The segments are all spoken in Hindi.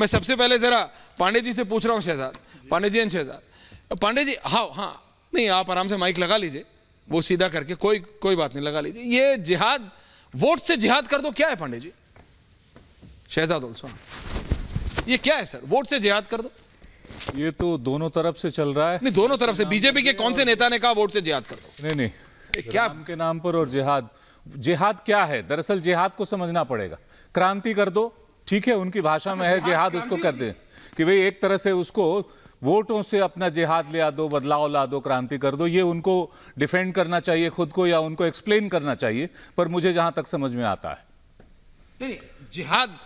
मैं सबसे पहले जरा पांडे जी से पूछ रहा हूँ शहजाद पांडे जी एंड शहजाद पांडे जी हाओ हाँ नहीं आप आराम से माइक लगा लीजिए वो सीधा करके कोई कोई बात नहीं लगा लीजिए ये जिहाद वोट से जिहाद कर दो क्या है पांडे जी शहजाद ये क्या है सर वोट से जिहाद कर दो ये तो दोनों तरफ से चल रहा है नहीं दोनों तरफ से बीजेपी के कौन से नेता ने कहा वोट से जिहाद कर दो नहीं नहीं क्या के नाम पर और जिहाद जिहाद क्या है दरअसल जिहाद को समझना पड़ेगा क्रांति कर दो ठीक है उनकी भाषा में अच्छा, है जिहाद उसको कर दे कि भाई एक तरह से उसको वोटों से अपना जिहाद ले आ दो बदलाव ला दो क्रांति कर दो ये उनको डिफेंड करना चाहिए खुद को या उनको एक्सप्लेन करना चाहिए पर मुझे जहां तक समझ में आता है नहीं जिहाद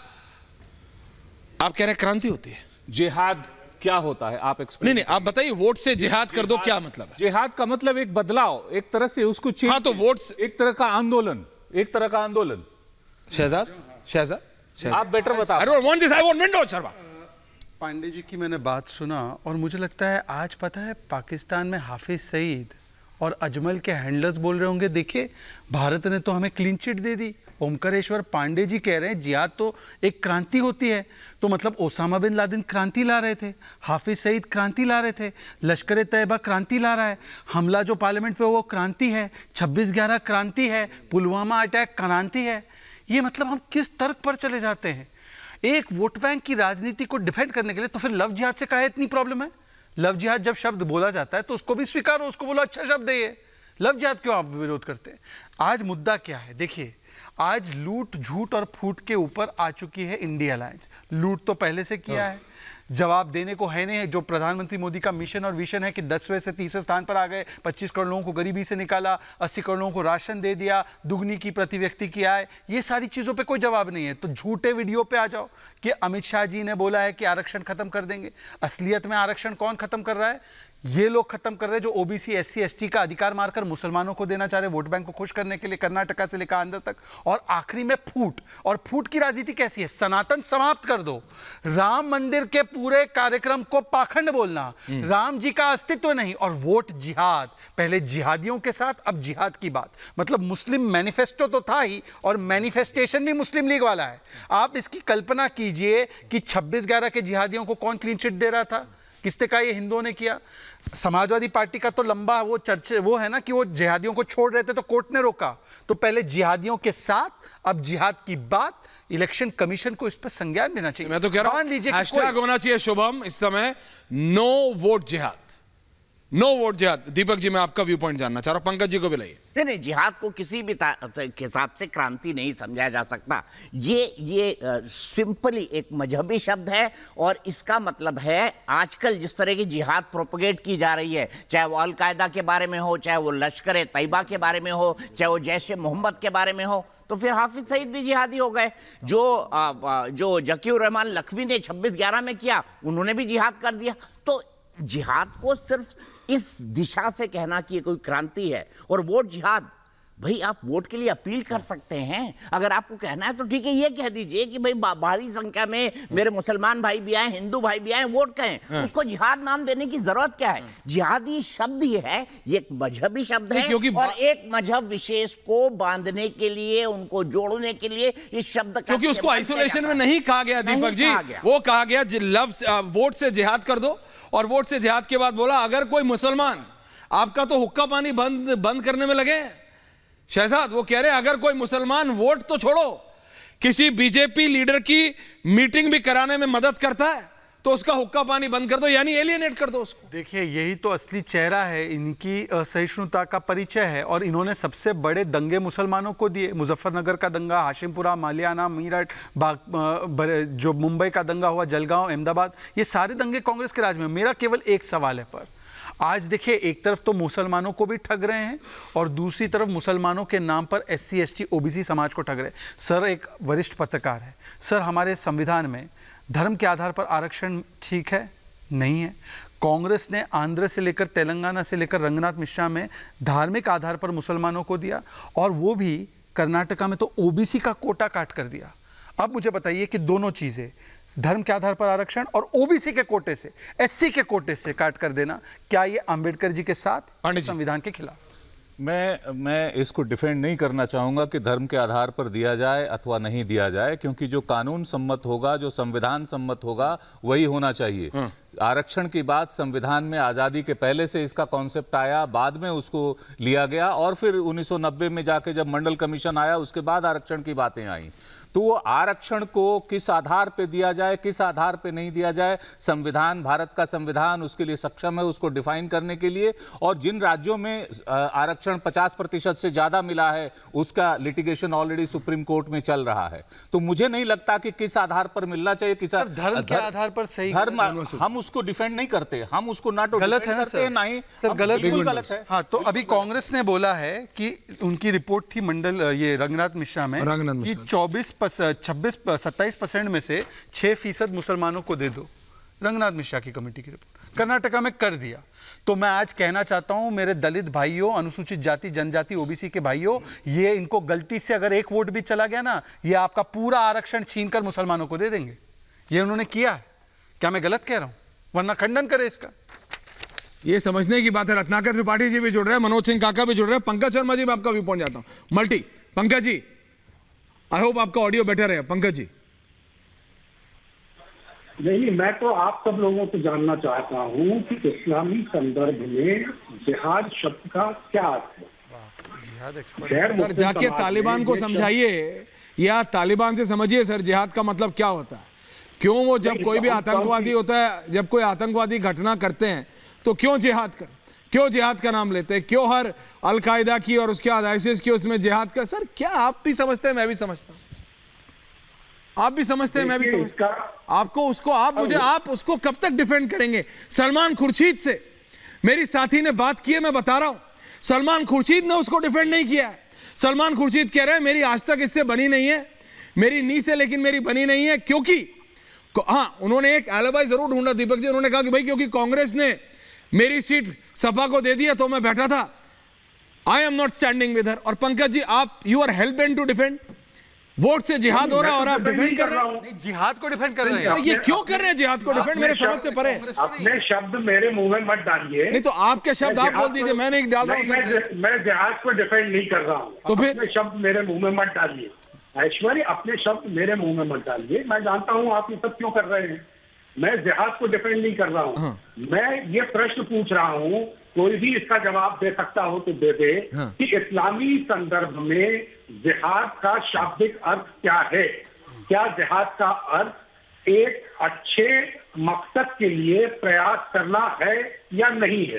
आप कह रहे क्रांति होती है जिहाद क्या होता है आप एक्सप्लेन नहीं नहीं आप बताइए वोट से जिहाद कर दो क्या मतलब है जिहाद का मतलब एक बदलाव एक तरह से उसको हाँ तो वोट एक तरह का आंदोलन एक तरह का आंदोलन शहजाद शहजाद आप बेटर बताओ शर्मा uh, पांडे जी की मैंने बात सुना और मुझे लगता है आज पता है पाकिस्तान में हाफिज सईद और अजमल के हैंडलर्स बोल रहे होंगे देखिए भारत ने तो हमें क्लीन चिट दे दी ओमकरेश्वर पांडे जी कह रहे हैं जिया तो एक क्रांति होती है तो मतलब ओसामा बिन लादिन क्रांति ला रहे थे हाफिज सईद क्रांति ला रहे थे लश्कर तैयबा क्रांति ला रहा है हमला जो पार्लियामेंट पे वो क्रांति है छब्बीस ग्यारह क्रांति है पुलवामा अटैक क्रांति है ये मतलब हम किस तर्क पर चले जाते हैं एक वोट बैंक की राजनीति को डिफेंड करने के लिए तो फिर लव जिहाद से कहा इतनी प्रॉब्लम है लव जिहाद जब शब्द बोला जाता है तो उसको भी हो उसको बोलो अच्छा शब्द है ये लव जिहाद क्यों आप विरोध करते हैं आज मुद्दा क्या है देखिए आज लूट झूठ और फूट के ऊपर आ चुकी है इंडिया अलायंस लूट तो पहले से किया हाँ। है जवाब देने को है नहीं जो प्रधानमंत्री मोदी का मिशन और विशन है कि दसवें से तीसरे स्थान पर आ गए 25 करोड़ लोगों को गरीबी से निकाला 80 करोड़ लोगों को राशन दे दिया दुगनी की प्रति व्यक्ति की आय ये सारी चीज़ों पे कोई जवाब नहीं है तो झूठे वीडियो पे आ जाओ कि अमित शाह जी ने बोला है कि आरक्षण खत्म कर देंगे असलियत में आरक्षण कौन खत्म कर रहा है ये लोग खत्म कर रहे हैं जो ओबीसी एससी एसटी का अधिकार मारकर मुसलमानों को देना चाह रहे वोट बैंक को खुश करने के लिए कर्नाटका से लेकर आंध्र तक और आखिरी में फूट और फूट की राजनीति कैसी है सनातन समाप्त कर दो राम मंदिर के पूरे कार्यक्रम को पाखंड बोलना हम्म। राम जी का अस्तित्व नहीं और वोट जिहाद पहले जिहादियों के साथ अब जिहाद की बात मतलब मुस्लिम मैनिफेस्टो तो था ही और मैनिफेस्टेशन भी मुस्लिम लीग वाला है आप इसकी कल्पना कीजिए कि छब्बीस ग्यारह के जिहादियों को कौन क्लीन चिट दे रहा था किसने कहा ये हिंदुओं ने किया समाजवादी पार्टी का तो लंबा वो चर्चे वो है ना कि वो जिहादियों को छोड़ रहे थे तो कोर्ट ने रोका तो पहले जिहादियों के साथ अब जिहाद की बात इलेक्शन कमीशन को इस पर संज्ञान देना चाहिए मैं तो कह रहा हूं लीजिए होना चाहिए शुभम इस समय नो वोट जिहाद नो वोट जिहाद दीपक जी मैं आपका व्यू पॉइंट जानना चाह रहा हूँ पंकज जी को भी लाइए नहीं नहीं जिहाद को किसी भी हिसाब से क्रांति नहीं समझा जा सकता ये ये सिंपली एक मजहबी शब्द है और इसका मतलब है आजकल जिस तरह की जिहाद प्रोपोगेट की जा रही है चाहे वो अलकायदा के बारे में हो चाहे वो लश्कर तैयबा के बारे में हो चाहे वो जैश मोहम्मद के बारे में हो तो फिर हाफिज सईद भी जिहादी हो गए जो आ, आ, जो जकीर लखवी ने छब्बीस ग्यारह में किया उन्होंने भी जिहाद कर दिया तो जिहाद को सिर्फ इस दिशा से कहना कि ये कोई क्रांति है और वो जिहाद भाई आप वोट के लिए अपील कर हाँ। सकते हैं अगर आपको कहना है तो ठीक है ये कह दीजिए कि भाई भारी संख्या में हाँ। मेरे मुसलमान भाई भी आए हिंदू भाई भी आए वोट कहें हाँ। उसको जिहाद नाम देने की जरूरत क्या है जिहादी शब्द ही है ये एक मजहबी शब्द है क्योंकि और एक मजहब विशेष को बांधने के लिए उनको जोड़ने के लिए इस शब्द का क्योंकि उसको आइसोलेशन में नहीं कहा गया दीपक जी वो कहा गया लफ्ज वोट से जिहाद कर दो और वोट से जिहाद के बाद बोला अगर कोई मुसलमान आपका तो हुक्का पानी बंद बंद करने में लगे शहजाद वो कह रहे हैं अगर कोई मुसलमान वोट तो छोड़ो किसी बीजेपी लीडर की मीटिंग भी कराने में मदद करता है तो उसका हुक्का पानी बंद कर दो यानी एलियनेट कर दो उसको देखिए यही तो असली चेहरा है इनकी असहिष्णुता का परिचय है और इन्होंने सबसे बड़े दंगे मुसलमानों को दिए मुजफ्फरनगर का दंगा हाशिमपुरा मालियाना मीरठ जो मुंबई का दंगा हुआ जलगांव अहमदाबाद ये सारे दंगे कांग्रेस के राज में मेरा केवल एक सवाल है पर आज देखिए एक तरफ तो मुसलमानों को भी ठग रहे हैं और दूसरी तरफ मुसलमानों के नाम पर एस सी एस टी समाज को ठग रहे हैं सर एक वरिष्ठ पत्रकार है सर हमारे संविधान में धर्म के आधार पर आरक्षण ठीक है नहीं है कांग्रेस ने आंध्र से लेकर तेलंगाना से लेकर रंगनाथ मिश्रा में धार्मिक आधार पर मुसलमानों को दिया और वो भी कर्नाटका में तो ओबीसी का कोटा काट कर दिया अब मुझे बताइए कि दोनों चीज़ें धर्म के आधार पर आरक्षण और ओबीसी के कोटे से एससी के कोटे से काट कर देना क्या ये अंबेडकर जी के साथ संविधान के खिलाफ मैं मैं इसको डिफेंड नहीं करना चाहूँगा कि धर्म के आधार पर दिया जाए अथवा नहीं दिया जाए क्योंकि जो कानून सम्मत होगा जो संविधान सम्मत होगा वही होना चाहिए हाँ। आरक्षण की बात संविधान में आज़ादी के पहले से इसका कॉन्सेप्ट आया बाद में उसको लिया गया और फिर 1990 में जाके जब मंडल कमीशन आया उसके बाद आरक्षण की बातें आईं तो वो आरक्षण को किस आधार पे दिया जाए किस आधार पे नहीं दिया जाए संविधान भारत का संविधान उसके लिए सक्षम है उसको डिफाइन करने के लिए और जिन राज्यों में आरक्षण 50 प्रतिशत से ज़्यादा मिला है उसका लिटिगेशन ऑलरेडी सुप्रीम कोर्ट में चल रहा है तो मुझे नहीं लगता कि किस आधार पर मिलना चाहिए किस धर्म के आधार पर सही धर्म हम उसको डिफेंड नहीं करते हम उसको ना तो गलत है ना ही गलत गलत है हाँ तो अभी कांग्रेस ने बोला है कि उनकी रिपोर्ट थी मंडल ये रंगनाथ मिश्रा में रंगनाथ चौबीस छब्बीस सत्ताईस परसेंट में से छः फीसद मुसलमानों को दे दो रंगनाथ मिश्रा की कमेटी की रिपोर्ट कर्नाटका में कर दिया तो मैं आज कहना चाहता हूं मेरे दलित भाइयों अनुसूचित जाति जनजाति ओबीसी के भाइयों ये इनको गलती से अगर एक वोट भी चला गया ना ये आपका पूरा आरक्षण छीन कर मुसलमानों को दे देंगे ये उन्होंने किया है क्या मैं गलत कह रहा हूं वरना खंडन करे इसका ये समझने की बात है रत्नाकर त्रिपाठी जी भी जुड़ रहे हैं मनोज सिंह काका भी जुड़ रहे हैं पंकज शर्मा जी मैं आपका व्यू पहुंच जाता हूँ multi Pankaj ji I hope आपका ऑडियो बेटर है पंकज जी नहीं मैं तो आप सब लोगों को जानना चाहता हूँ कि इस्लामी संदर्भ में जिहाद शब्द का क्या अर्थ है सर जाके तालिबान को समझाइए या तालिबान से समझिए सर जिहाद का मतलब क्या होता है क्यों वो जब कोई भी आतंकवादी होता है जब कोई आतंकवादी घटना करते हैं तो क्यों जिहाद कर क्यों जिहाद का नाम लेते हैं क्यों हर अलकायदा की और उसके बाद आईसीएस की उसमें जिहाद का सर क्या आप भी समझते हैं मैं भी समझता हूं आप भी समझते हैं मैं भी समझता आपको उसको आप मुझे आप उसको कब तक डिफेंड करेंगे सलमान खुर्शीद से मेरी साथी ने बात की है मैं बता रहा हूं सलमान खुर्शीद ने उसको डिफेंड नहीं किया है सलमान खुर्शीद कह रहे हैं मेरी आज तक इससे बनी नहीं है मेरी नी से लेकिन मेरी बनी नहीं है क्योंकि हाँ उन्होंने एक एलोबाई जरूर ढूंढा दीपक जी उन्होंने कहा कि भाई क्योंकि कांग्रेस ने मेरी सीट सपा को दे दिया तो मैं बैठा था I am not standing with her और पंकज जी आप you are help and to defend vote से जिहाद हो रहा है और आप डिफेंड कर रहे हैं जिहाद को डिफेंड कर रहे हैं ये क्यों कर रहे हैं जिहाद को डिफेंड मेरे समझ से परे अपने शब्द मेरे मुंह में मत डालिए नहीं तो आपके शब्द आप बोल दीजिए मैं नहीं डाल रहा हूँ मैं जिहाद को डिफेंड नहीं कर रहा हूँ तो फिर शब्द मेरे मुंह में मत डालिए ऐश्वर्य अपने शब्द मेरे मुंह में मत डालिए मैं जानता हूँ आप ये सब क्यों कर रहे हैं मैं जिहाद को डिफेंड नहीं कर रहा हूँ हाँ। मैं ये प्रश्न पूछ रहा हूँ कोई भी इसका जवाब दे सकता हो तो दे दे हाँ। कि इस्लामी संदर्भ में जिहाद का शाब्दिक अर्थ क्या है क्या जिहाद का अर्थ एक अच्छे मकसद के लिए प्रयास करना है या नहीं है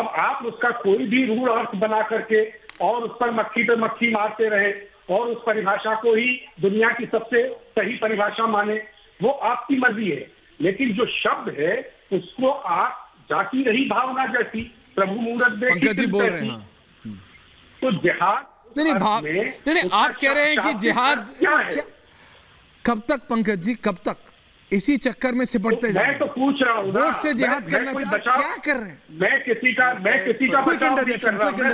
अब आप उसका कोई भी रूढ़ अर्थ बना करके और उस पर मक्खी पे मक्खी मारते रहे और उस परिभाषा को ही दुनिया की सबसे सही परिभाषा माने वो आपकी मर्जी है लेकिन जो शब्द है उसको आप जाती रही भावना जैसी प्रभु मुहूर्त में बोल रहे हाँ। तो जिहाद नहीं नहीं भाव नहीं नहीं आप कह रहे हैं कि जिहाद क्या है कब तक पंकज जी कब तक इसी चक्कर में सिपटते जा मैं तो पूछ रहा हूँ वोट से जिहाद करना मैं क्या कर रहे हैं मैं किसी का मैं किसी का कोई कोई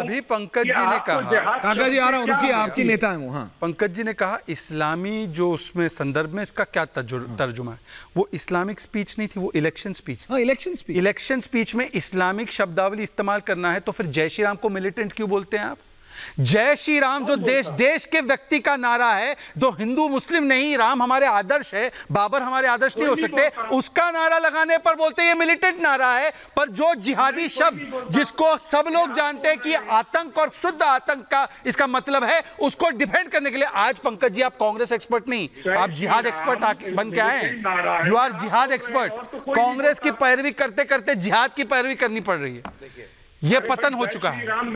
अभी पंकज जी ने कहा काका जी आ रहा हूँ रुकिए आपकी नेता हूँ वहाँ पंकज जी ने कहा इस्लामी जो उसमें संदर्भ में इसका क्या हाँ। तर्जुमा है वो इस्लामिक स्पीच नहीं थी वो इलेक्शन स्पीच हाँ, इलेक्शन स्पीच इलेक्शन स्पीच में इस्लामिक शब्दावली इस्तेमाल करना है तो फिर जय श्री राम को मिलिटेंट क्यों बोलते हैं आप जय श्री राम जो देश देश के व्यक्ति का नारा है जो हिंदू मुस्लिम नहीं राम हमारे आदर्श है बाबर हमारे आदर्श नहीं हो सकते उसका नारा लगाने पर बोलते ये मिलिटेंट नारा है पर जो जिहादी शब्द जिसको सब लोग जानते हैं कि आतंक और शुद्ध आतंक का इसका मतलब है उसको डिफेंड करने के लिए आज पंकज जी आप कांग्रेस एक्सपर्ट नहीं आप जिहाद एक्सपर्ट बन के आए यू आर जिहाद एक्सपर्ट तो कांग्रेस की पैरवी करते करते जिहाद की पैरवी करनी पड़ रही है यह पतन हो चुका है